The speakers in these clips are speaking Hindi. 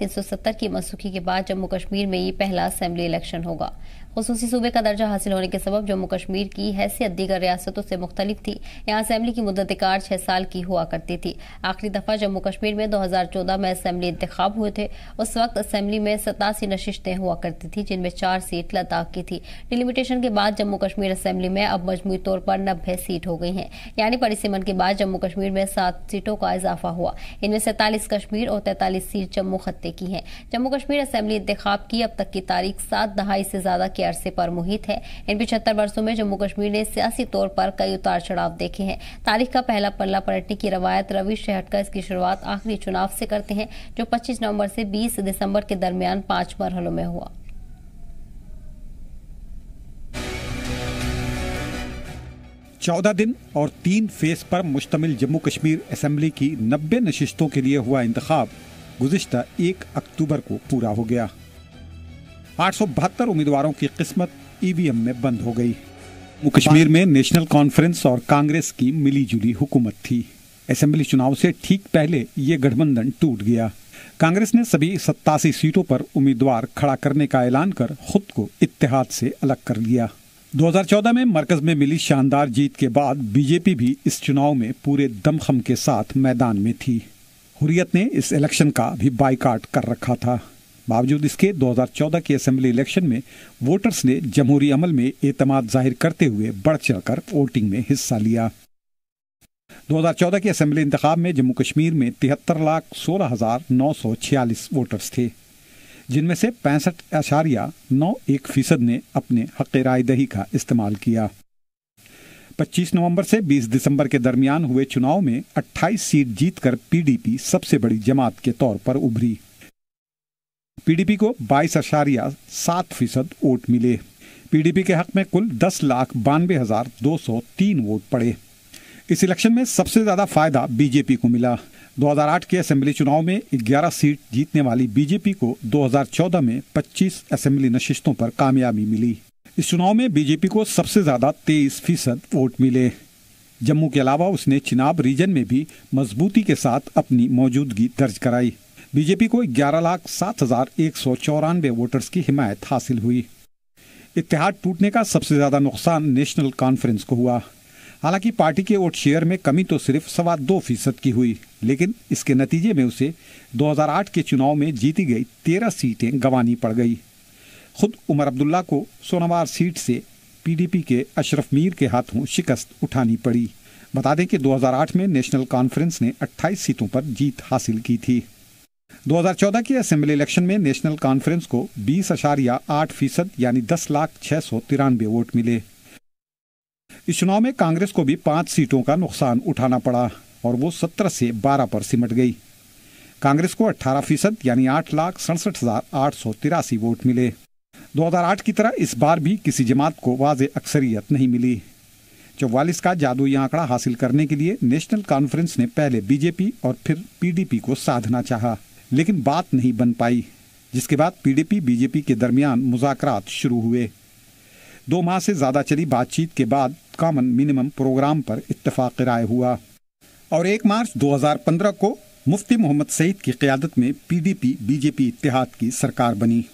370 की मनसूखी के बाद जम्मू कश्मीर में ये पहला असेंबली इलेक्शन होगा खसूसी सूबे का दर्जा हासिल होने के सबब जम्मू कश्मीर की हैसियत दीगर रियासतों से मुख्तलिफ थी यहाँ असम्बली की मदत कार छह साल की हुआ करती थी आखिरी दफा जम्मू कश्मीर में दो हजार चौदह में असम्बली इंतखब हुए थे उस वक्त असम्बली में सतासी नशिस्तें हुआ करती थी जिनमें चार सीट लद्दाख की थी डिलिमिटेशन के बाद जम्मू कश्मीर असम्बली में अब मजमू तौर पर नब्बे सीट हो गई है यानी परिसीमन के बाद जम्मू कश्मीर में सात सीटों का इजाफा हुआ इनमें सैतालीस कश्मीर और तैतालीस सीट जम्मू खत्ते की है जम्मू कश्मीर असम्बली इंतखब की अब तक की तारीख सात दहाई से ज्यादा किया अरसे पर मुहित है इन पिछहत्तर वर्षों में जम्मू कश्मीर ने सियासी तौर पर कई उतार चढ़ाव देखे हैं तारीख का पहला पल्ला पलटने की रवायत रवि से हटकर इसकी शुरुआत आखिरी चुनाव से करते हैं जो पच्चीस नवम्बर से बीस दिसंबर के दरमियान पांच मरहलों में हुआ चौदह दिन और तीन फेस पर मुश्तमिल जम्मू कश्मीर असम्बली की नब्बे नशिस्तों के लिए हुआ इंतजाम गुजशत एक अक्टूबर को पूरा हो गया आठ उम्मीदवारों की किस्मत ईवीएम में बंद हो गई कश्मीर में नेशनल कॉन्फ्रेंस और कांग्रेस की मिलीजुली हुकूमत थी असेंबली चुनाव से ठीक पहले ये गठबंधन टूट गया कांग्रेस ने सभी सत्तासी सीटों पर उम्मीदवार खड़ा करने का ऐलान कर खुद को इतिहाद से अलग कर लिया 2014 में मरकज में मिली शानदार जीत के बाद बीजेपी भी इस चुनाव में पूरे दमखम के साथ मैदान में थी हुरियत ने इस इलेक्शन का भी बाइकाट कर रखा था बावजूद इसके 2014 के असेंबली इलेक्शन में वोटर्स ने जमहूरी अमल में एतमाद जाहिर करते हुए बढ़ चढ़कर वोटिंग में हिस्सा लिया 2014 के असेंबली इंतखाब में जम्मू कश्मीर में तिहत्तर लाख सोलह हजार नौ सौ छियालीस वोटर्स थे जिनमें से पैंसठ अशारिया नौ एक फीसद ने अपने हक रायदही का इस्तेमाल किया 25 नवंबर से 20 दिसंबर के दरमियान हुए चुनाव में 28 सीट जीतकर पीडीपी सबसे बड़ी जमात के तौर पर उभरी पीडीपी को बाईस अशारिया सात फीसद वोट मिले पीडीपी के हक में कुल दस लाख बानवे हजार दो सौ तीन वोट पड़े इस इलेक्शन में सबसे ज्यादा फायदा बीजेपी को मिला 2008 के असेंबली चुनाव में 11 सीट जीतने वाली बीजेपी को 2014 में 25 असेंबली नशिस्तों पर कामयाबी मिली इस चुनाव में बीजेपी को सबसे ज्यादा तेईस फीसद वोट मिले जम्मू के अलावा उसने चिनाब रीजन में भी मजबूती के साथ अपनी मौजूदगी दर्ज कराई बीजेपी को ग्यारह लाख सात हजार एक सौ चौरानवे वोटर्स की हिमायत हासिल हुई इतिहाद टूटने का सबसे ज्यादा नुकसान नेशनल कॉन्फ्रेंस को हुआ हालांकि पार्टी के वोट शेयर में कमी तो सिर्फ सवा दो फीसद की हुई लेकिन इसके नतीजे में उसे 2008 के चुनाव में जीती गई तेरह सीटें गंवानी पड़ गई खुद उमर अब्दुल्ला को सोनावार सीट से पीडीपी के अशरफ मीर के हाथों शिकस्त उठानी पड़ी बता दें कि 2008 में नेशनल कॉन्फ्रेंस ने 28 सीटों पर जीत हासिल की थी 2014 के असेंबली इलेक्शन में नेशनल कॉन्फ्रेंस को बीस अशारिया आठ फीसद यानी दस लाख छह सौ तिरानवे वोट मिले इस चुनाव में कांग्रेस को भी पांच सीटों का नुकसान उठाना पड़ा और वो सत्रह से बारह पर सिमट गई कांग्रेस को अट्ठारह फीसद यानी आठ लाख सड़सठ हजार आठ सौ तिरासी वोट मिले 2008 की तरह इस बार भी किसी जमात को वाज अक्सरियत नहीं मिली चौवालीस का जादुई आंकड़ा हासिल करने के लिए नेशनल कॉन्फ्रेंस ने पहले बीजेपी और फिर पीडीपी को साधना चाहा लेकिन बात नहीं बन पाई जिसके बाद पीडीपी बीजेपी के दरमियान मुजाकरात शुरू हुए दो माह से ज़्यादा चली बातचीत के बाद कॉमन मिनिमम प्रोग्राम पर इतफाक़ राय हुआ और एक मार्च 2015 को मुफ्ती मोहम्मद सईद की क़्यादत में पीडीपी बीजेपी इतिहाद की सरकार बनी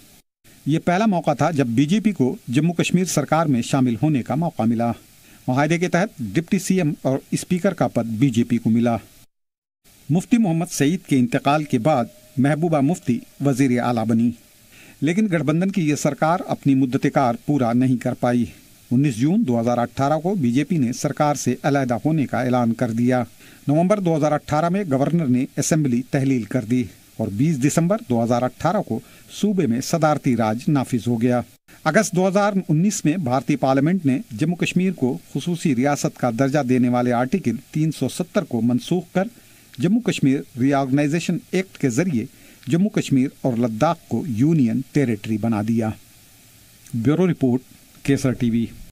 ये पहला मौका था जब बीजेपी को जम्मू कश्मीर सरकार में शामिल होने का मौका मिला माहदे के तहत डिप्टी सीएम और स्पीकर का पद बीजेपी को मिला मुफ्ती मोहम्मद सईद के इंतकाल के बाद महबूबा मुफ्ती वजीर आला बनी लेकिन गठबंधन की यह सरकार अपनी मुद्दतकार पूरा नहीं कर पाई 19 जून 2018 को बीजेपी ने सरकार से अलहदा होने का ऐलान कर दिया नवंबर 2018 में गवर्नर ने असेंबली तहलील कर दी और 20 दिसंबर 2018 को सूबे में सदारती राज नाफिज हो गया अगस्त 2019 में भारतीय पार्लियामेंट ने जम्मू कश्मीर को खसूसी रियासत का दर्जा देने वाले आर्टिकल 370 को मनसूख कर जम्मू कश्मीर रिऑर्गेनाइजेशन एक्ट के जरिए जम्मू कश्मीर और लद्दाख को यूनियन टेरिटरी बना दिया ब्यूरो रिपोर्ट केसर टीवी